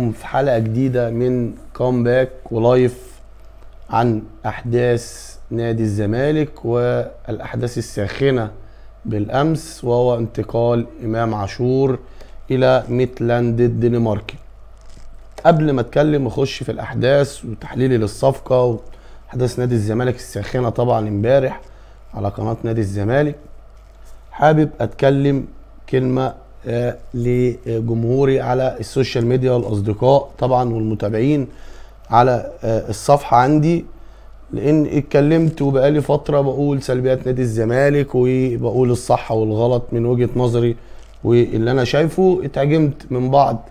معاكم في حلقه جديده من كومباك ولايف عن احداث نادي الزمالك والاحداث الساخنه بالامس وهو انتقال امام عاشور الى ميتلاند الدنماركي قبل ما اتكلم واخش في الاحداث وتحليلي للصفقه واحداث نادي الزمالك الساخنه طبعا امبارح على قناه نادي الزمالك حابب اتكلم كلمه آه، لجمهوري على السوشيال ميديا والاصدقاء طبعا والمتابعين على آه، الصفحه عندي لان اتكلمت وبقالي فتره بقول سلبيات نادي الزمالك وبقول الصح والغلط من وجهه نظري واللي انا شايفه اتعجمت من بعض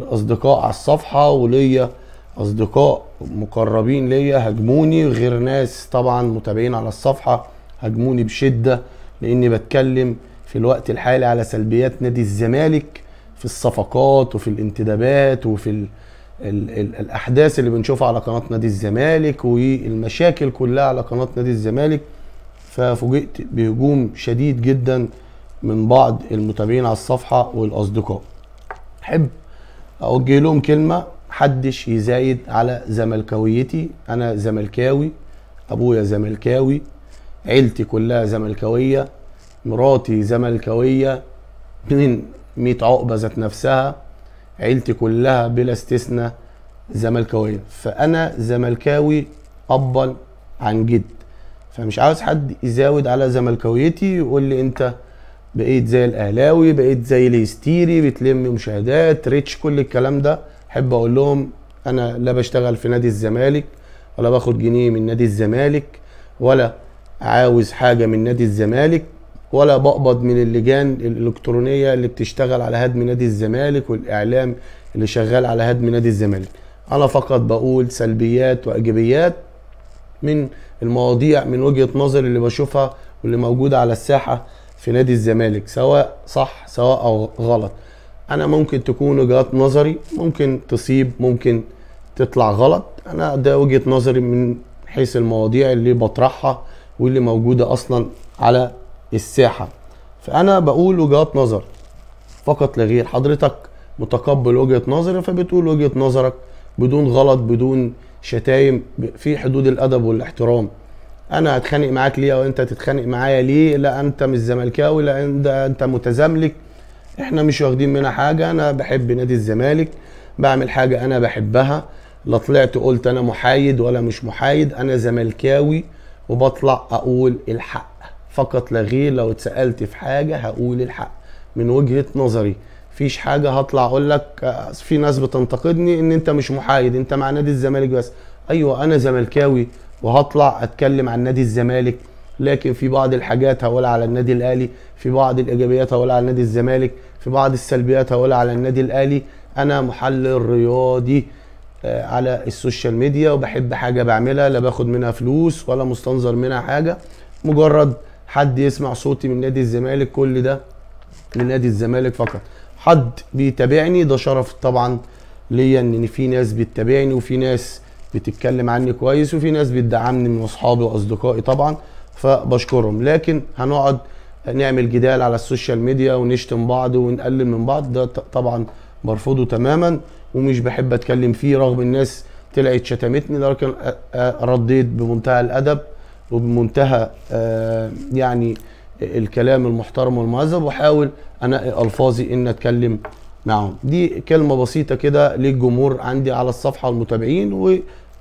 الاصدقاء على الصفحه وليا اصدقاء مقربين ليا هاجموني غير ناس طبعا متابعين على الصفحه هاجموني بشده لاني بتكلم في الوقت الحالي على سلبيات نادي الزمالك في الصفقات وفي الانتدابات وفي الـ الـ الـ الاحداث اللي بنشوفها على قناه نادي الزمالك والمشاكل كلها على قناه نادي الزمالك ففوجئت بهجوم شديد جدا من بعض المتابعين على الصفحه والاصدقاء احب اوجه لهم كلمه حدش يزايد على زملكاويتي انا زملكاوي ابويا زملكاوي عيلتي كلها زملكاويه مراتي زملكاويه من ميت عقبه ذات نفسها عيلتي كلها بلا استثناء زملكاويه فانا زملكاوي ابا عن جد فمش عاوز حد يزاود على زملكاويتي يقول لي انت بقيت زي الاهلاوي بقيت زي الهستيري بتلم مشاهدات ريتش كل الكلام ده احب اقول لهم انا لا بشتغل في نادي الزمالك ولا باخد جنيه من نادي الزمالك ولا عاوز حاجه من نادي الزمالك ولا بقبض من اللجان الالكترونيه اللي بتشتغل على هدم نادي الزمالك والاعلام اللي شغال على هدم نادي الزمالك انا فقط بقول سلبيات وايجابيات من المواضيع من وجهه نظري اللي بشوفها واللي موجوده على الساحه في نادي الزمالك سواء صح سواء او غلط انا ممكن تكون وجهات نظري ممكن تصيب ممكن تطلع غلط انا ده وجهه نظري من حيث المواضيع اللي بطرحها واللي موجوده اصلا على الساحه فانا بقول وجهات نظر فقط لا غير حضرتك متقبل وجهه نظري فبتقول وجهه نظرك بدون غلط بدون شتايم في حدود الادب والاحترام انا هتخانق معاك ليه او انت تتخانق معايا ليه لا انت مش زملكاوي لا انت متزملك احنا مش واخدين منها حاجه انا بحب نادي الزمالك بعمل حاجه انا بحبها لا طلعت قلت انا محايد ولا مش محايد انا زملكاوي وبطلع اقول الحق فقط لا غير لو اتسالت في حاجه هقول الحق من وجهه نظري فيش حاجه هطلع اقول لك في ناس بتنتقدني ان انت مش محايد انت مع نادي الزمالك بس ايوه انا زملكاوي وهطلع اتكلم عن نادي الزمالك لكن في بعض الحاجات هقولها على النادي الاهلي في بعض الايجابيات هقولها على نادي الزمالك في بعض السلبيات هقولها على النادي الاهلي انا محلل رياضي آه، على السوشيال ميديا وبحب حاجه بعملها لا باخد منها فلوس ولا مستنظر منها حاجه مجرد حد يسمع صوتي من نادي الزمالك كل ده من نادي الزمالك فقط حد بيتابعني ده شرف طبعا ليا ان في ناس بتتابعني وفي ناس بتتكلم عني كويس وفي ناس بتدعمني من اصحابي واصدقائي طبعا فبشكرهم لكن هنقعد نعمل جدال على السوشيال ميديا ونشتم بعض ونقلل من بعض ده طبعا برفضه تماما ومش بحب اتكلم فيه رغم الناس طلعت شتمتني لكن رديت بمنتهى الادب وبمنتهى آه، يعني الكلام المحترم والمهذب واحاول انا الفاظي ان اتكلم معهم دي كلمه بسيطه كده للجمهور عندي على الصفحه والمتابعين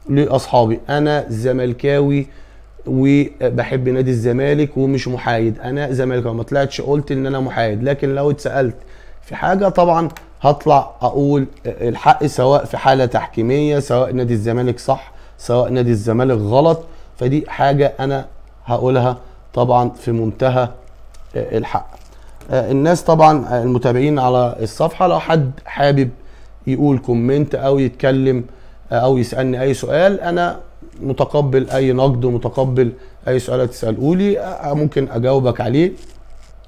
ولاصحابي انا زملكاوي وبحب نادي الزمالك ومش محايد انا زملكاوي ما طلعتش قلت ان انا محايد لكن لو اتسالت في حاجه طبعا هطلع اقول الحق سواء في حاله تحكيميه سواء نادي الزمالك صح سواء نادي الزمالك غلط فدي حاجه انا هقولها طبعا في منتهى آه، الحق آه، الناس طبعا آه، المتابعين على الصفحه لو حد حابب يقول كومنت او يتكلم او يسالني اي سؤال انا متقبل اي نقد ومتقبل اي سؤال تسألوا لي ممكن اجاوبك عليه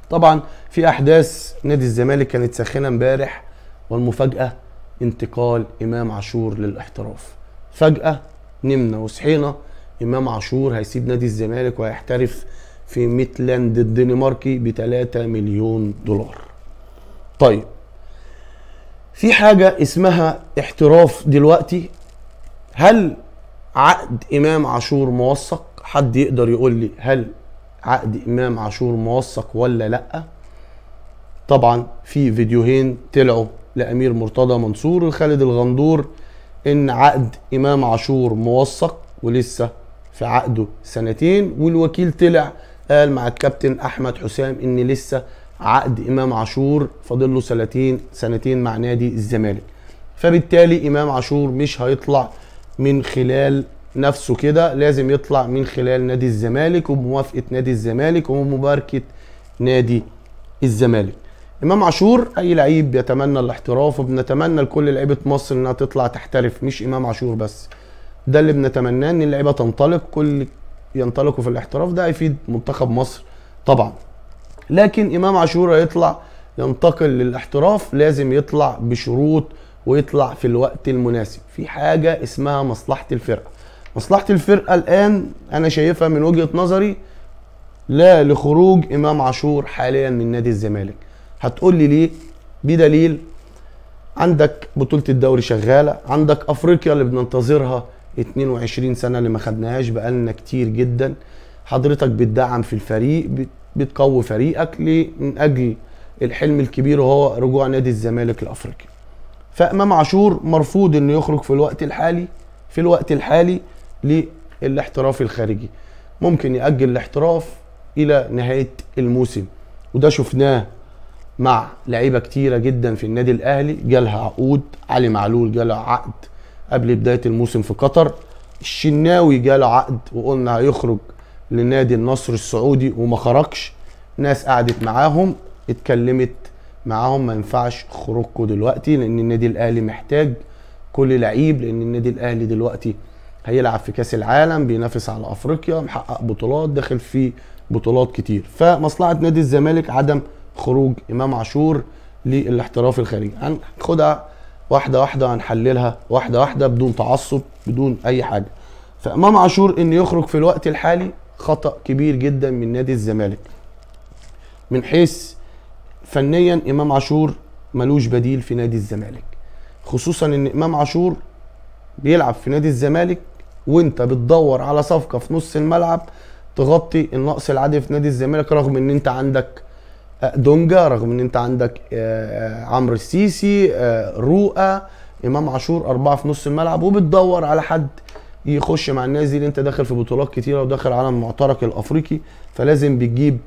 طبعا في احداث نادي الزمالك كانت ساخنه امبارح والمفاجاه انتقال امام عاشور للاحتراف فجاه نمنا وصحينا امام عاشور هيسيب نادي الزمالك وهيحترف في ميتلاند الدنماركي ب 3 مليون دولار طيب في حاجة اسمها احتراف دلوقتي هل عقد إمام عاشور موثق حد يقدر يقول لي هل عقد إمام عاشور موثق ولا لأ طبعا في فيديوهين طلعوا لأمير مرتضى منصور وخالد الغندور إن عقد إمام عاشور موثق ولسه في عقده سنتين والوكيل طلع قال مع الكابتن احمد حسام ان لسه عقد امام عاشور فاضل له سنتين سنتين مع نادي الزمالك فبالتالي امام عاشور مش هيطلع من خلال نفسه كده لازم يطلع من خلال نادي الزمالك وبموافقه نادي الزمالك ومباركه نادي الزمالك امام عاشور اي لعيب بيتمنى الاحتراف وبنتمنى لكل لعيبه مصر انها تطلع تحترف مش امام عاشور بس ده اللي بنتمناه ان اللعيبه تنطلق كل ينطلقوا في الاحتراف ده هيفيد منتخب مصر طبعا لكن امام عاشور هيطلع ينتقل للاحتراف لازم يطلع بشروط ويطلع في الوقت المناسب في حاجه اسمها مصلحه الفرقه مصلحه الفرقه الان انا شايفها من وجهه نظري لا لخروج امام عاشور حاليا من نادي الزمالك هتقول لي ليه بدليل عندك بطوله الدوري شغاله عندك افريقيا اللي بننتظرها 22 سنه اللي ما خدناهاش بقالنا كتير جدا حضرتك بتدعم في الفريق بتقوي فريقك من اجل الحلم الكبير وهو رجوع نادي الزمالك لافريقيا فامام عاشور مرفوض انه يخرج في الوقت الحالي في الوقت الحالي للاحتراف الخارجي ممكن ياجل الاحتراف الى نهايه الموسم وده شفناه مع لعيبه كتيره جدا في النادي الاهلي جالها عقود علي معلول جاله عقد قبل بدايه الموسم في قطر الشناوي جاله عقد وقلنا هيخرج لنادي النصر السعودي وما خرجش ناس قعدت معاهم اتكلمت معاهم ما ينفعش خروجكم دلوقتي لان النادي الاهلي محتاج كل لعيب لان النادي الاهلي دلوقتي هيلعب في كاس العالم بينافس على افريقيا محقق بطولات داخل في بطولات كتير فمصلحه نادي الزمالك عدم خروج امام عاشور للاحتراف الخارجي هناخدها واحده واحده هنحللها واحده واحده بدون تعصب بدون اي حاجه فامام عاشور ان يخرج في الوقت الحالي خطا كبير جدا من نادي الزمالك من حيث فنيا امام عاشور ملوش بديل في نادي الزمالك خصوصا ان امام عاشور بيلعب في نادي الزمالك وانت بتدور على صفقه في نص الملعب تغطي النقص العادي في نادي الزمالك رغم ان انت عندك أه، دونجا رغم ان انت عندك أه، أه، عمرو السيسي رؤى امام عاشور اربعه في نص الملعب وبتدور على حد يخش مع الناس دي اللي انت داخل في بطولات كتيره وداخل على المعترك الافريقي فلازم بتجيب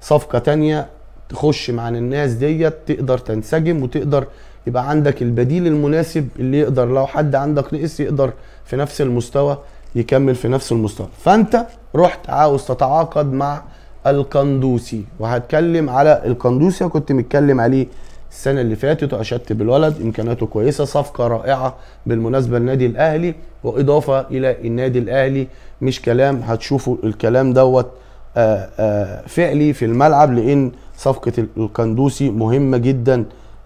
صفقه تانية تخش مع الناس ديت تقدر تنسجم وتقدر يبقى عندك البديل المناسب اللي يقدر لو حد عندك نقص يقدر في نفس المستوى يكمل في نفس المستوى فانت رحت عاوز تتعاقد مع القندوسي وهتكلم على القندوسي كنت متكلم عليه السنه اللي فاتت واشدت بالولد امكاناته كويسه صفقه رائعه بالمناسبه للنادي الاهلي واضافه الى النادي الاهلي مش كلام هتشوفوا الكلام دوت آه، آه، فعلي في الملعب لان صفقه القندوسي مهمه جدا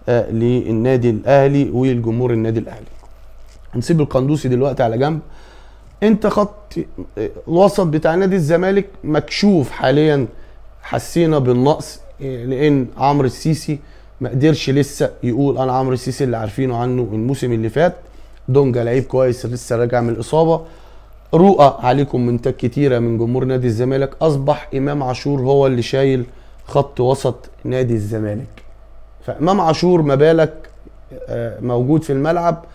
آه، للنادي الاهلي ولجمهور النادي الاهلي نسيب القندوسي دلوقتي على جنب انت خط الوسط بتاع نادي الزمالك مكشوف حاليا حسينا بالنقص إيه، لان عمرو السيسي ما قدرش لسه يقول انا عمرو السيسي اللي عارفينه عنه الموسم اللي فات دونجا لعيب كويس لسه راجع من الاصابه رؤى عليكم من تك كتيره من جمهور نادي الزمالك اصبح امام عاشور هو اللي شايل خط وسط نادي الزمالك فامام عاشور ما بالك آه، موجود في الملعب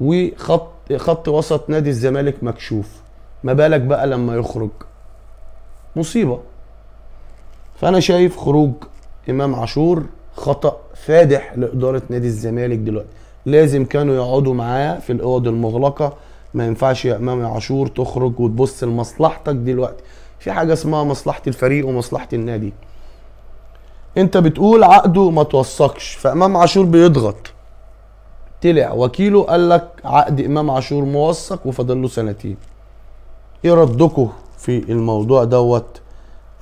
وخط خط وسط نادي الزمالك مكشوف ما بالك بقى لما يخرج مصيبه فانا شايف خروج امام عاشور خطا فادح لاداره نادي الزمالك دلوقتي لازم كانوا يقعدوا معاه في الاوض المغلقه ما ينفعش يا امام عاشور تخرج وتبص لمصلحتك دلوقتي في حاجه اسمها مصلحه الفريق ومصلحه النادي انت بتقول عقده ما توثقش فامام عاشور بيضغط طلع وكيله قال لك عقد امام عاشور موثق وفاضل له سنتين ايه ردكم في الموضوع دوت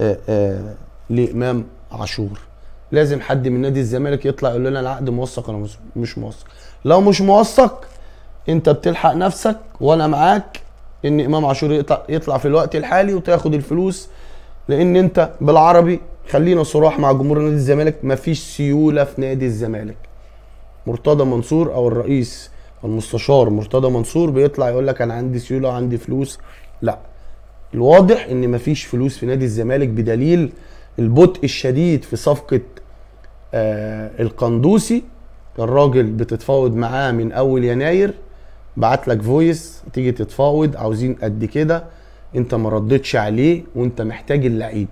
آآ آه، آآ آه، لامام عاشور لازم حد من نادي الزمالك يطلع يقول لنا العقد موثق ولا مش موثق لو مش موثق انت بتلحق نفسك وانا معاك ان امام عاشور يطلع, في الوقت الحالي وتاخد الفلوس لان انت بالعربي خلينا صراح مع جمهور نادي الزمالك مفيش سيوله في نادي الزمالك مرتضى منصور او الرئيس المستشار مرتضى منصور بيطلع يقول لك انا عندي سيوله وعندي فلوس لا الواضح ان مفيش فلوس في نادي الزمالك بدليل البطء الشديد في صفقه آه القندوسي الراجل بتتفاوض معاه من اول يناير بعت لك فويس تيجي تتفاوض عاوزين قد كده انت ما ردتش عليه وانت محتاج اللعيب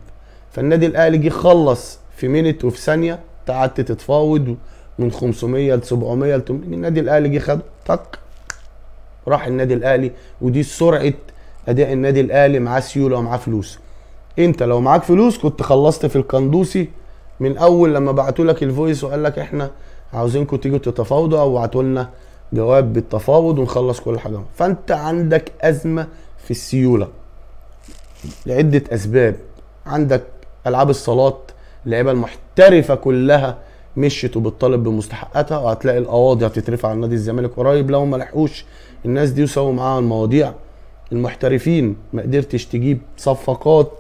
فالنادي الاهلي جه خلص في مينت وفي ثانيه قعدت تتفاوض من 500 ل 700 ل 800 النادي الاهلي جه خد تك راح النادي الاهلي ودي سرعه اداء النادي الاهلي معاه سيوله ومعاه فلوس انت لو معاك فلوس كنت خلصت في القندوسي من اول لما بعتوا لك الفويس وقال لك احنا عاوزينكم تيجوا تتفاوضوا او بعتوا لنا جواب بالتفاوض ونخلص كل حاجه فانت عندك ازمه في السيوله لعده اسباب عندك العاب الصالات اللعيبه المحترفه كلها مشيت وبتطالب بمستحقاتها وهتلاقي القواضي هتترفع على نادي الزمالك قريب لو ما لحقوش الناس دي وسووا معاها المواضيع المحترفين ما قدرتش تجيب صفقات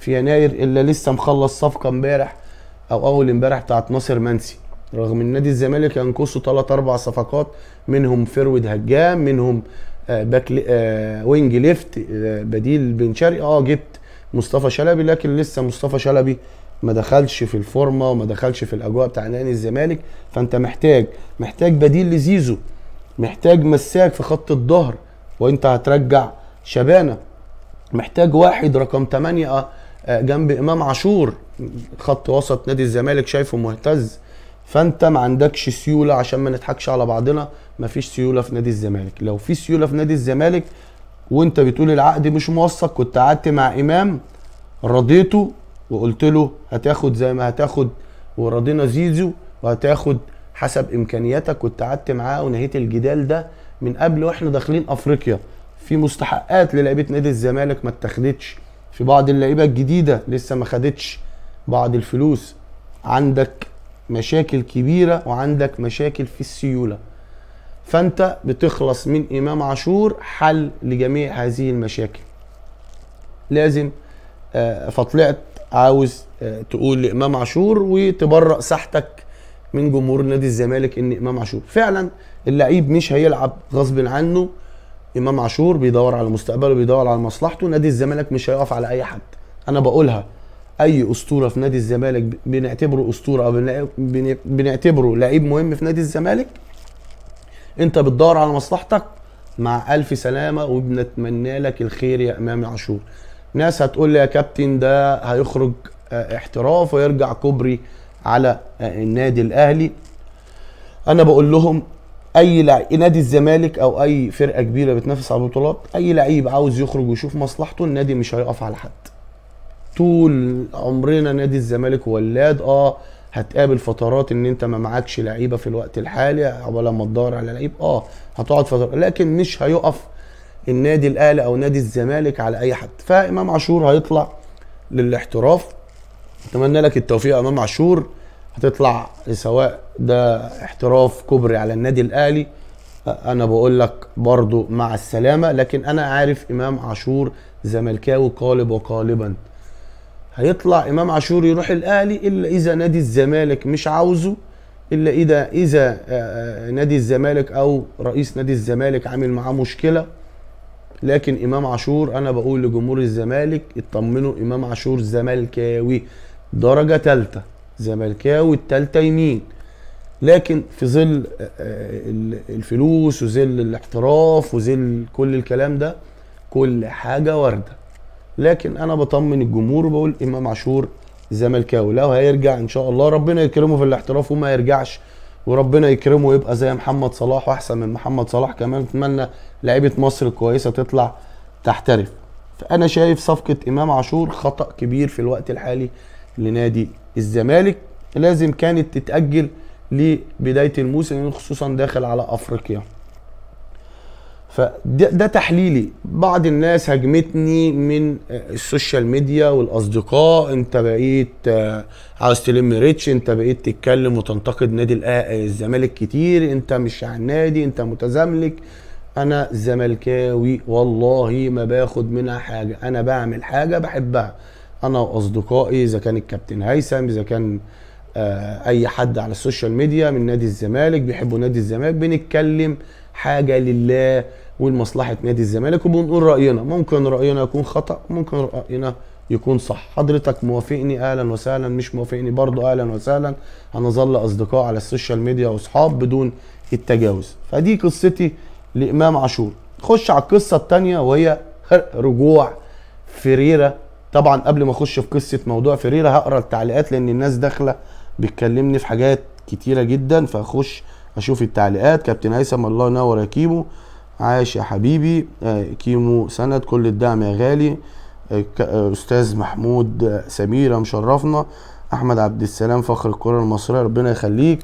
في يناير الا لسه مخلص صفقه امبارح او اول امبارح بتاعت ناصر منسي رغم ان نادي الزمالك ينقصه ثلاث اربع صفقات منهم فرويد هجام منهم آه، باك آه، وينج ليفت آه، بديل بن شرقي اه جبت مصطفى شلبي لكن لسه مصطفى شلبي ما دخلش في الفورمه وما دخلش في الاجواء بتاع نادي الزمالك فانت محتاج محتاج بديل لزيزو محتاج مساك في خط الظهر وانت هترجع شبانه محتاج واحد رقم 8 آه، جنب امام عاشور خط وسط نادي الزمالك شايفه مهتز فانت ما عندكش سيوله عشان ما نضحكش على بعضنا ما فيش سيوله في نادي الزمالك لو في سيوله في نادي الزمالك وانت بتقول العقد مش موثق كنت قعدت مع امام رضيته وقلت له هتاخد زي ما هتاخد ورضينا زيزو وهتاخد حسب امكانياتك كنت قعدت معاه ونهيت الجدال ده من قبل واحنا داخلين افريقيا في مستحقات للعيبه نادي الزمالك ما اتخذتش في بعض اللعيبه الجديده لسه ما خدتش بعض الفلوس عندك مشاكل كبيره وعندك مشاكل في السيوله فانت بتخلص من امام عاشور حل لجميع هذه المشاكل لازم آه، فطلعت عاوز آه، تقول لامام عاشور وتبرأ ساحتك من جمهور نادي الزمالك ان امام عاشور فعلا اللعيب مش هيلعب غصب عنه امام عاشور بيدور على مستقبله بيدور على مصلحته نادي الزمالك مش هيقف على اي حد انا بقولها اي اسطوره في نادي الزمالك بنعتبره اسطوره او بنعتبره لعيب مهم في نادي الزمالك انت بتدور على مصلحتك مع الف سلامه وبنتمنى لك الخير يا امام عاشور ناس هتقول لي يا كابتن ده هيخرج آه، احتراف ويرجع كوبري على آه، النادي الاهلي انا بقول لهم اي لعيب نادي الزمالك او اي فرقه كبيره بتنافس على البطولات اي لعيب عاوز يخرج ويشوف مصلحته النادي مش هيقف على حد طول عمرنا نادي الزمالك ولاد اه هتقابل فترات ان انت ما معكش لعيبه في الوقت الحالي عقبال ما تدور على لعيب اه هتقعد فتره لكن مش هيقف النادي الاهلي او نادي الزمالك على اي حد فامام عاشور هيطلع للاحتراف اتمنى لك التوفيق امام عاشور هتطلع لسواء ده احتراف كبري على النادي الاهلي انا بقول لك برضو مع السلامه لكن انا عارف امام عاشور زملكاوي قالب وقالبا هيطلع امام عاشور يروح الاهلي الا اذا نادي الزمالك مش عاوزه الا اذا اذا آه، آه، نادي الزمالك او رئيس نادي الزمالك عامل معاه مشكله لكن امام عاشور انا بقول لجمهور الزمالك اطمنوا امام عاشور زملكاوي درجه ثالثه زملكاوي التالتة يمين لكن في ظل آه، آه، الفلوس وظل الاحتراف وظل كل الكلام ده كل حاجة واردة لكن انا بطمن الجمهور وبقول امام عاشور زملكاوي لو هيرجع ان شاء الله ربنا يكرمه في الاحتراف وما يرجعش وربنا يكرمه يبقى زي محمد صلاح واحسن من محمد صلاح كمان اتمنى لعيبه مصر الكويسه تطلع تحترف فانا شايف صفقه امام عاشور خطا كبير في الوقت الحالي لنادي الزمالك لازم كانت تتأجل لبداية الموسم خصوصا داخل على أفريقيا فده ده تحليلي بعض الناس هجمتني من آه، السوشيال ميديا والاصدقاء انت بقيت آه، عاوز تلم ريتش انت بقيت تتكلم وتنتقد نادي آه، الزمالك كتير انت مش عن نادي انت متزملك انا زملكاوي والله ما باخد منها حاجه انا بعمل حاجه بحبها انا واصدقائي اذا كان الكابتن هيثم اذا كان آه، اي حد على السوشيال ميديا من نادي الزمالك بيحبوا نادي الزمالك بنتكلم حاجه لله ولمصلحه نادي الزمالك وبنقول راينا ممكن راينا يكون خطا ممكن راينا يكون صح حضرتك موافقني اهلا وسهلا مش موافقني برضه اهلا وسهلا هنظل اصدقاء على السوشيال ميديا واصحاب بدون التجاوز فدي قصتي لامام عاشور خش على القصه الثانيه وهي رجوع فريرة طبعا قبل ما اخش في قصه موضوع فريرا هقرا التعليقات لان الناس داخله بتكلمني في حاجات كتيره جدا فاخش اشوف التعليقات كابتن هيثم الله ينور يا كيمو عاش يا حبيبي آه، كيمو سند كل الدعم يا غالي آه، آه، استاذ محمود سميره مشرفنا احمد عبد السلام فخر الكره المصريه ربنا يخليك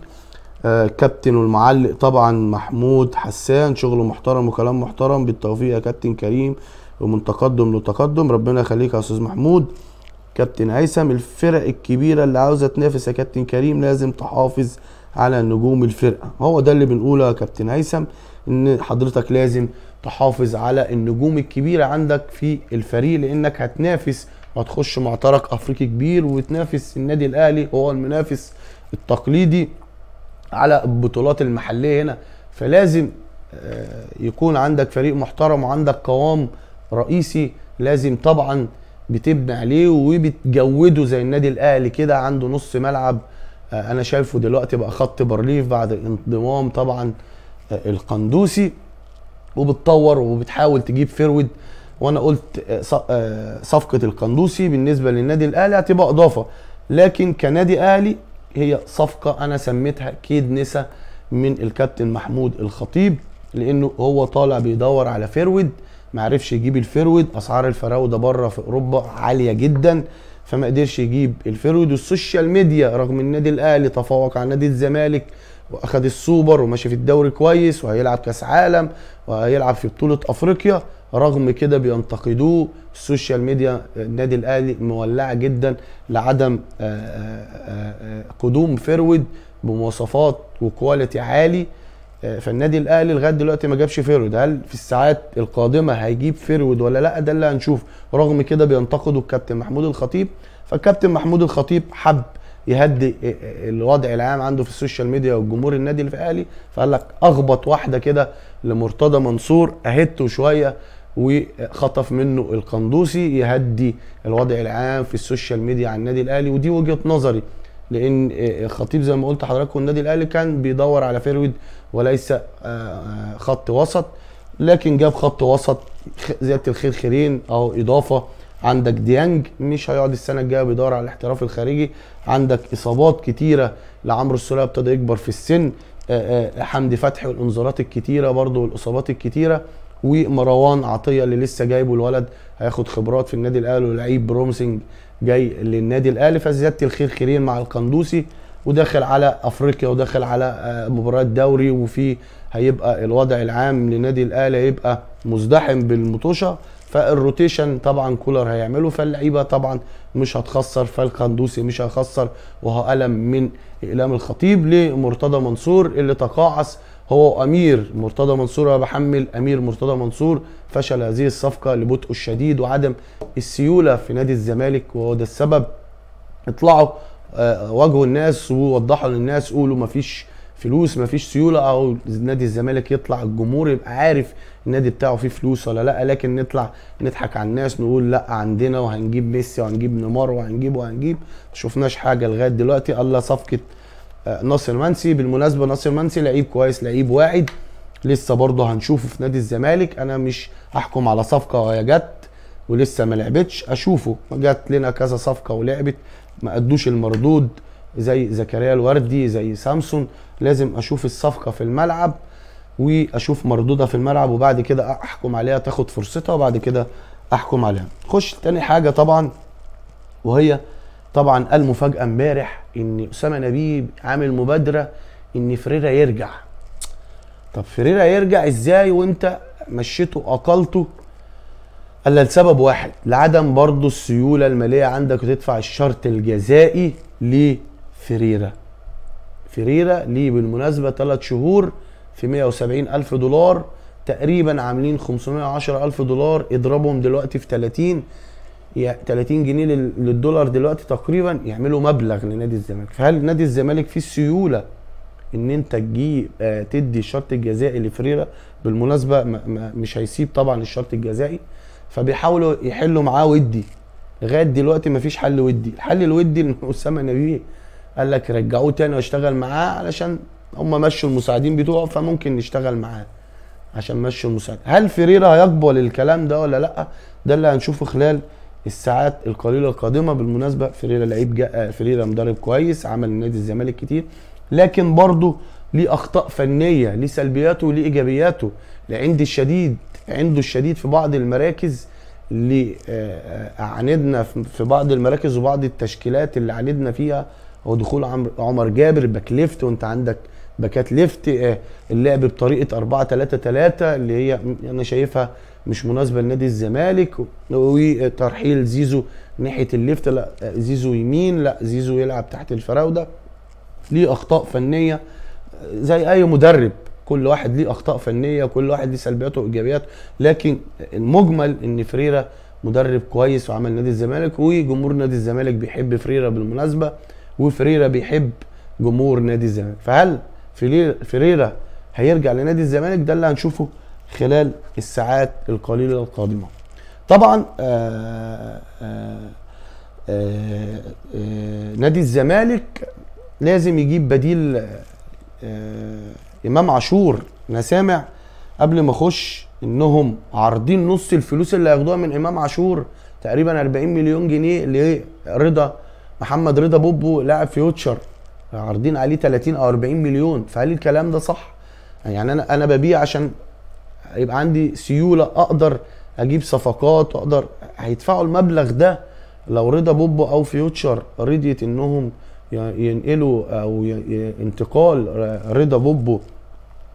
كابتن والمعلق طبعا محمود حسان شغله محترم وكلام محترم بالتوفيق يا كابتن كريم ومن تقدم لتقدم ربنا يخليك يا استاذ محمود كابتن هيثم الفرق الكبيره اللي عاوزه تنافس يا كابتن كريم لازم تحافظ على نجوم الفرقه هو ده اللي بنقوله يا كابتن هيثم ان حضرتك لازم تحافظ على النجوم الكبيره عندك في الفريق لانك هتنافس وهتخش معترك افريقي كبير وتنافس النادي الاهلي هو المنافس التقليدي على البطولات المحليه هنا فلازم آه، يكون عندك فريق محترم وعندك قوام رئيسي لازم طبعا بتبني عليه وبتجوده زي النادي الاهلي كده عنده نص ملعب آه، انا شايفه دلوقتي بقى خط بارليف بعد انضمام طبعا آه، القندوسي وبتطور وبتحاول تجيب فيرود وانا قلت آه، صفقه القندوسي بالنسبه للنادي الاهلي هتبقى اضافه لكن كنادي اهلي هي صفقه انا سميتها كيد نسا من الكابتن محمود الخطيب لانه هو طالع بيدور على فيرود ما عرفش يجيب الفرود اسعار الفراوده بره في اوروبا عاليه جدا فما قدرش يجيب الفرود والسوشيال ميديا رغم النادي الاهلي تفوق على نادي الزمالك واخد السوبر وماشي في الدوري كويس وهيلعب كاس عالم وهيلعب في بطوله افريقيا رغم كده بينتقدوه السوشيال ميديا النادي الاهلي مولعه جدا لعدم آه، آه، آه، قدوم فرود بمواصفات وكواليتي عالي آه، فالنادي الاهلي لغايه دلوقتي ما جابش فيرود هل في الساعات القادمه هيجيب فيرود ولا لا ده اللي هنشوف رغم كده بينتقدوا الكابتن محمود الخطيب فالكابتن محمود الخطيب حب يهدي آه، آه، الوضع العام عنده في السوشيال ميديا والجمهور النادي اللي في الاهلي فقال لك اخبط واحده كده لمرتضى منصور اهته شويه وخطف منه القندوسي يهدي الوضع العام في السوشيال ميديا على النادي الاهلي ودي وجهه نظري لان الخطيب زي ما قلت لحضراتكم النادي الاهلي كان بيدور على فيرويد وليس آه، آه، خط وسط لكن جاب خط وسط زياده الخير خيرين او اضافه عندك ديانج مش هيقعد السنه الجايه بيدور على الاحتراف الخارجي عندك اصابات كتيره لعمرو السوليه ابتدى يكبر في السن آه، حمدي فتحي والانذارات الكتيره برضو والاصابات الكتيره ومروان عطيه اللي لسه جايبه الولد هياخد خبرات في النادي الاهلي ولعيب برومسنج جاي للنادي الاهلي فزياده الخير خيرين مع القندوسي وداخل على افريقيا وداخل على آه، مباريات دوري وفي هيبقى الوضع العام لنادي الاهلي هيبقى مزدحم بالمطوشه فالروتيشن طبعا كولر هيعمله فاللعيبه طبعا مش هتخسر فالقندوسي مش هيخسر وهو الم من اقلام الخطيب لمرتضى منصور اللي تقاعس هو امير مرتضى منصور انا بحمل امير مرتضى منصور فشل هذه الصفقه لبطئه الشديد وعدم السيوله في نادي الزمالك وهو ده السبب اطلعوا آه، واجهوا الناس ووضحوا للناس قولوا مفيش فلوس مفيش سيوله او نادي الزمالك يطلع الجمهور يبقى عارف النادي بتاعه فيه فلوس ولا لا لكن نطلع نضحك على الناس نقول لا عندنا وهنجيب ميسي وهنجيب نيمار وهنجيب وهنجيب ما شفناش حاجه لغايه دلوقتي الا صفقه ناصر منسي بالمناسبه ناصر منسي لعيب كويس لعيب واعد لسه برضه هنشوفه في نادي الزمالك انا مش هحكم على صفقه وهي جت ولسه ما لعبتش اشوفه جت لنا كذا صفقه ولعبت ما ادوش المردود زي زكريا الوردي زي سامسون لازم اشوف الصفقه في الملعب واشوف مردودها في الملعب وبعد كده احكم عليها تاخد فرصتها وبعد كده احكم عليها خش تاني حاجه طبعا وهي طبعا المفاجاه امبارح ان اسامه نبيب عامل مبادره ان فريرا يرجع طب فريرا يرجع ازاي وانت مشيته اقلته الا لسبب واحد لعدم برضه السيوله الماليه عندك وتدفع الشرط الجزائي لفريرا فريرا ليه بالمناسبه ثلاث شهور في 170 الف دولار تقريبا عاملين 510 الف دولار اضربهم دلوقتي في 30 30 جنيه للدولار دلوقتي تقريبا يعملوا مبلغ لنادي الزمالك فهل نادي الزمالك فيه السيوله ان انت تجيب آه، تدي الشرط الجزائي لفريرة بالمناسبه مش هيسيب طبعا الشرط الجزائي فبيحاولوا يحلوا معاه ودي لغايه دلوقتي مفيش حل ودي الحل الودي ان اسامه نبيه قال لك رجعوه تاني واشتغل معاه علشان هم مشوا المساعدين بتوعه فممكن نشتغل معاه عشان مشوا المساعدين هل فريرة هيقبل الكلام ده ولا لا ده اللي هنشوفه خلال الساعات القليله القادمه بالمناسبه فريرا لعيب جاء آه، فريرا مدرب كويس عمل نادي الزمالك كتير لكن برضه ليه اخطاء فنيه ليه سلبياته وليه ايجابياته لعند الشديد عنده الشديد في بعض المراكز اللي آه، آه، عاندنا في بعض المراكز وبعض التشكيلات اللي عاندنا فيها هو دخول عمر جابر باك ليفت وانت عندك باكات ليفت اللعب بطريقه 4 3 3 اللي هي انا شايفها مش مناسبه لنادي الزمالك وترحيل زيزو ناحيه الليفت لا زيزو يمين لا زيزو يلعب تحت الفراوده ليه اخطاء فنيه زي اي مدرب كل واحد ليه اخطاء فنيه كل واحد ليه سلبياته وايجابيات لكن المجمل ان فريرة مدرب كويس وعمل نادي الزمالك وجمهور نادي الزمالك بيحب فريرة بالمناسبه وفريرة بيحب جمهور نادي الزمالك فهل فريرة هيرجع لنادي الزمالك ده اللي هنشوفه خلال الساعات القليله القادمه طبعا آآ آه، آآ آه، آآ آه، نادي الزمالك لازم يجيب بديل امام عاشور انا سامع قبل ما اخش انهم عارضين نص الفلوس اللي هياخدوها من امام عاشور تقريبا 40 مليون جنيه لرضا محمد رضا بوبو لاعب فيوتشر عارضين عليه 30 او 40 مليون فهل الكلام ده صح؟ يعني انا انا ببيع عشان يبقى عندي سيوله اقدر اجيب صفقات اقدر هيدفعوا المبلغ ده لو رضا بوبو او فيوتشر رضيت انهم ينقلوا او انتقال رضا بوبو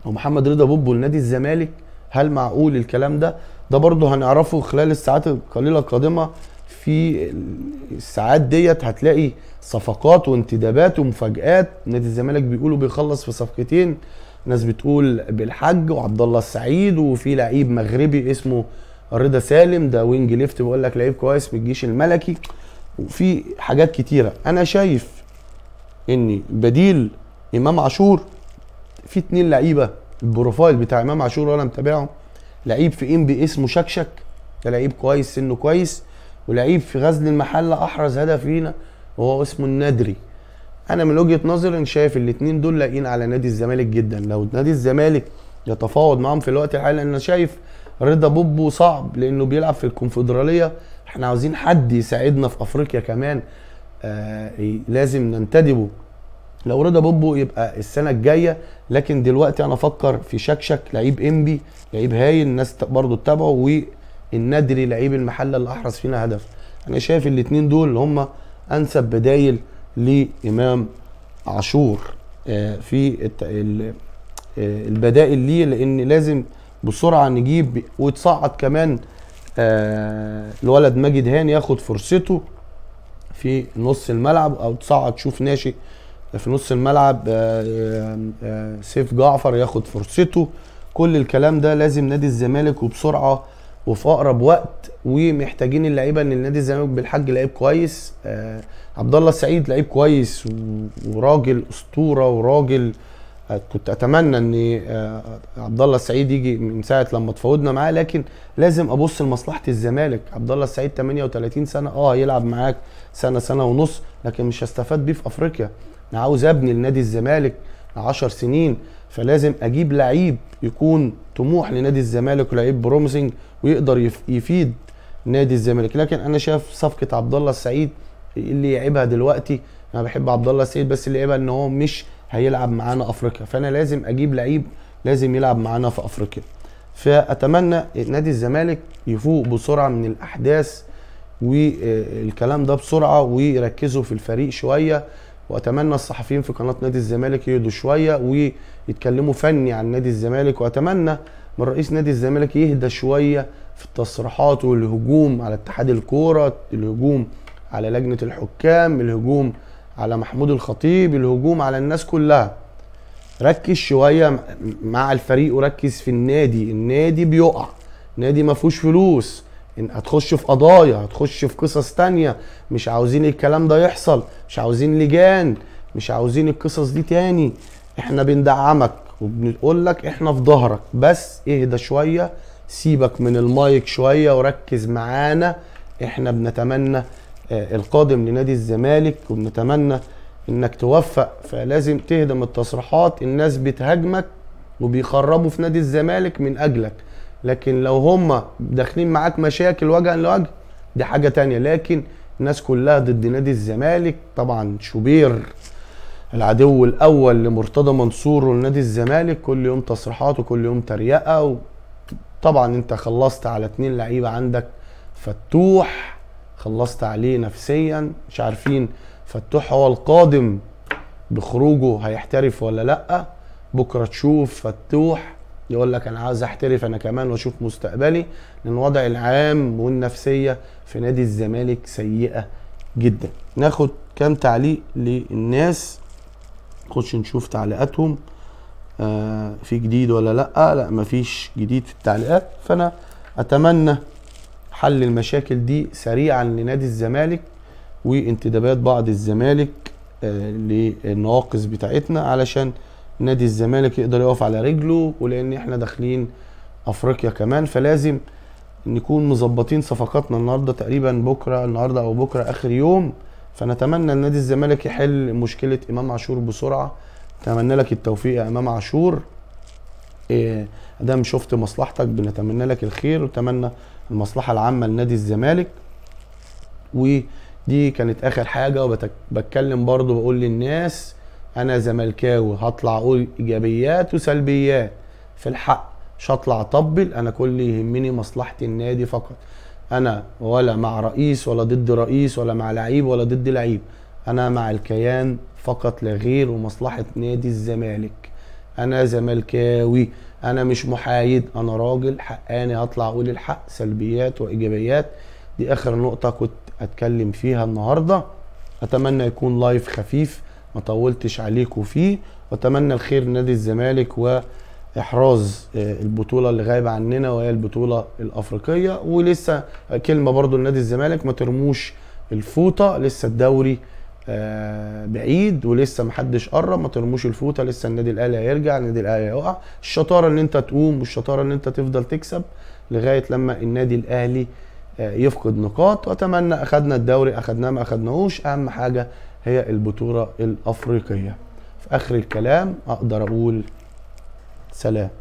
ومحمد رضا بوبو لنادي الزمالك هل معقول الكلام ده ده برضه هنعرفه خلال الساعات القليله القادمه في الساعات ديت هتلاقي صفقات وانتدابات ومفاجآت نادي الزمالك بيقولوا بيخلص في صفقتين ناس بتقول بالحج وعبد الله السعيد وفي لعيب مغربي اسمه رضا سالم ده وينج ليفت بقول لك لعيب كويس من الجيش الملكي وفي حاجات كتيره انا شايف ان بديل امام عاشور في اتنين لعيبه البروفايل بتاع امام عاشور وانا متابعه لعيب في ام بي اسمه شكشك ده لعيب كويس سنه كويس ولعيب في غزل المحله احرز هدف لينا وهو اسمه النادري انا من وجهه نظري ان شايف الاثنين دول لايقين على نادي الزمالك جدا لو نادي الزمالك يتفاوض معاهم في الوقت الحالي انا شايف رضا بوبو صعب لانه بيلعب في الكونفدراليه احنا عاوزين حد يساعدنا في افريقيا كمان آه لازم ننتدبه لو رضا بوبو يبقى السنه الجايه لكن دلوقتي انا افكر في شكشك لعيب انبي لعيب هايل الناس برضو تتابعه والندري لعيب المحله اللي احرز فينا هدف انا شايف الاثنين دول هم انسب بدايل لامام عاشور آه، في آه، البدائل ليه لان لازم بسرعه نجيب وتصعد كمان آه، الولد ماجد هاني ياخد فرصته في نص الملعب او تصعد شوف ناشئ في نص الملعب سيف جعفر ياخد فرصته كل الكلام ده لازم نادي الزمالك وبسرعه وفي اقرب وقت ومحتاجين اللعيبه ان النادي الزمالك بالحج لعيب كويس آه عبد الله السعيد لعيب كويس وراجل اسطوره وراجل آه، كنت اتمنى ان آه، عبد الله السعيد يجي من ساعه لما تفاوضنا معاه لكن لازم ابص لمصلحه الزمالك عبد الله السعيد 38 سنه اه يلعب معاك سنه سنه ونص لكن مش هستفاد بيه في افريقيا انا عاوز ابني لنادي الزمالك 10 سنين فلازم اجيب لعيب يكون طموح لنادي الزمالك ولعيب بروميسنج ويقدر يفيد نادي الزمالك لكن انا شايف صفقه عبد الله السعيد اللي يعيبها دلوقتي انا بحب عبد الله السعيد بس اللي يعيبها ان هو مش هيلعب معانا افريقيا فانا لازم اجيب لعيب لازم يلعب معانا في افريقيا فاتمنى نادي الزمالك يفوق بسرعه من الاحداث والكلام ده بسرعه ويركزوا في الفريق شويه واتمنى الصحفيين في قناه نادي الزمالك يهدوا شويه ويتكلموا فني عن نادي الزمالك واتمنى من رئيس نادي الزمالك يهدى شويه في التصريحات والهجوم على اتحاد الكوره الهجوم على لجنه الحكام الهجوم على محمود الخطيب الهجوم على الناس كلها ركز شويه مع الفريق وركز في النادي النادي بيقع نادي ما فيهوش فلوس ان هتخش في قضايا هتخش في قصص تانية مش عاوزين الكلام ده يحصل مش عاوزين لجان مش عاوزين القصص دي تاني احنا بندعمك وبنقول لك احنا في ظهرك بس اهدى شويه سيبك من المايك شويه وركز معانا احنا بنتمنى آه، القادم لنادي الزمالك وبنتمنى انك توفق فلازم تهدم التصريحات الناس بتهاجمك وبيخربوا في نادي الزمالك من اجلك لكن لو هم داخلين معاك مشاكل وجها لوجه دي حاجه تانية لكن الناس كلها ضد نادي الزمالك طبعا شوبير العدو الاول لمرتضى منصور ونادي الزمالك كل يوم تصريحات وكل يوم تريقه طبعا انت خلصت على اتنين لعيبه عندك فتوح خلصت عليه نفسيا مش عارفين فتوح هو القادم بخروجه هيحترف ولا لا بكره تشوف فتوح يقول لك انا عايز احترف انا كمان واشوف مستقبلي لان الوضع العام والنفسيه في نادي الزمالك سيئه جدا ناخد كام تعليق للناس نخش نشوف تعليقاتهم آه في جديد ولا لا لا مفيش جديد في التعليقات فانا اتمنى حل المشاكل دي سريعا لنادي الزمالك وانتدابات بعض الزمالك آه للنواقص بتاعتنا علشان نادي الزمالك يقدر يقف على رجله ولان احنا داخلين افريقيا كمان فلازم نكون مظبطين صفقاتنا النهارده تقريبا بكره النهارده او بكره اخر يوم فنتمنى ان نادي الزمالك يحل مشكله امام عاشور بسرعه نتمنى لك التوفيق يا امام عاشور ادام إيه، شفت مصلحتك بنتمنى لك الخير ونتمنى المصلحه العامه لنادي الزمالك ودي كانت اخر حاجه وبتكلم برضو بقول للناس انا زملكاوي هطلع اقول ايجابيات وسلبيات في الحق مش هطلع اطبل انا كل اللي يهمني مصلحه النادي فقط انا ولا مع رئيس ولا ضد رئيس ولا مع لعيب ولا ضد لعيب انا مع الكيان فقط لا غير ومصلحه نادي الزمالك انا زملكاوي انا مش محايد انا راجل حقاني هطلع اقول الحق سلبيات وايجابيات دي اخر نقطه كنت اتكلم فيها النهارده اتمنى يكون لايف خفيف ما طولتش عليكم فيه واتمنى الخير لنادي الزمالك واحراز آه، البطوله اللي غايبه عننا وهي البطوله الافريقيه ولسه كلمه برضو لنادي الزمالك ما ترموش الفوطه لسه الدوري آه، بعيد ولسه محدش قرب ما ترموش الفوطه لسه النادي الاهلي هيرجع النادي الاهلي هيقع الشطاره ان انت تقوم والشطاره ان انت تفضل تكسب لغايه لما النادي الاهلي آه، يفقد نقاط واتمنى اخذنا الدوري اخذناه ما اخذناهوش اهم حاجه هي البطولة الأفريقية في آخر الكلام أقدر أقول سلام